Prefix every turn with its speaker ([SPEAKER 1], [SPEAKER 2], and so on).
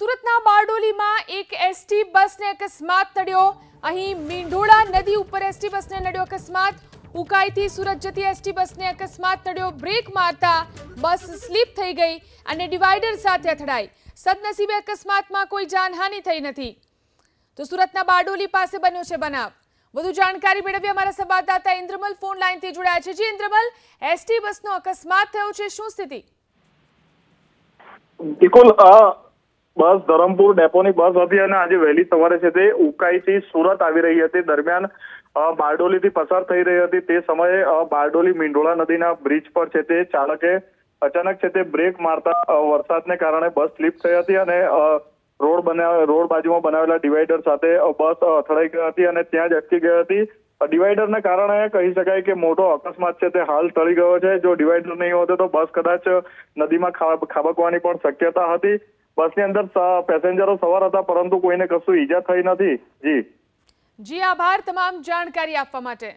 [SPEAKER 1] સુરતના બારડોલીમાં એક એસટી બસને અકસ્માત નડ્યો અહીં મીંઢોળા નદી ઉપર એસટી બસને નડ્યો અકસ્માત ઉકાઈથી સુરત જતી એસટી બસને અકસ્માત નડ્યો બ્રેક મારતા બસ સ્લીપ થઈ ગઈ અને ડિવાઈડર સાથે અથડાઈ સદનસીબે અકસ્માતમાં કોઈ જાનહાની થઈ નથી તો સુરતના બારડોલી પાસે બન્યો છે બનાવ વધુ જાણકારી મેળવી અમારા સંવાદદાતા ઇન્દ્રમલ ફોન લાઈનથી જોડાયા છે જી ઇન્દ્રમલ એસટી બસનો અકસ્માત થયો છે શું સ્થિતિ
[SPEAKER 2] બિલકુલ બસ ધરમપુર ડેપોની બસ હતી અને આજે વહેલી સવારે છે તે ઉકાઈથી સુરત આવી રહી હતી દરમિયાન બારડોલીથી પસાર થઈ રહી હતી તે સમયે બારડોલી મીંડોળા નદીના બ્રિજ પર છે તે ચાલકે અચાનક છે તે બ્રેક મારતા વરસાદને કારણે બસ સ્લીપ થઈ હતી અને રોડ બનાવ રોડ બાજુમાં બનાવેલા ડિવાઈડર સાથે બસ અથડાઈ ગઈ હતી અને ત્યાં જ અટકી ગઈ હતી ડિવાઈડરના કારણે કહી શકાય કે મોટો અકસ્માત છે તે હાલ ટળી ગયો છે જો ડિવાઈડર નહીં હોતો તો બસ કદાચ નદીમાં ખાબકવાની પણ શક્યતા હતી બસની અંદર પેસેન્જરો સવાર હતા પરંતુ કોઈને કશું ઈજા થઈ નથી જી
[SPEAKER 1] જી આભાર તમામ જાણકારી આપવા માટે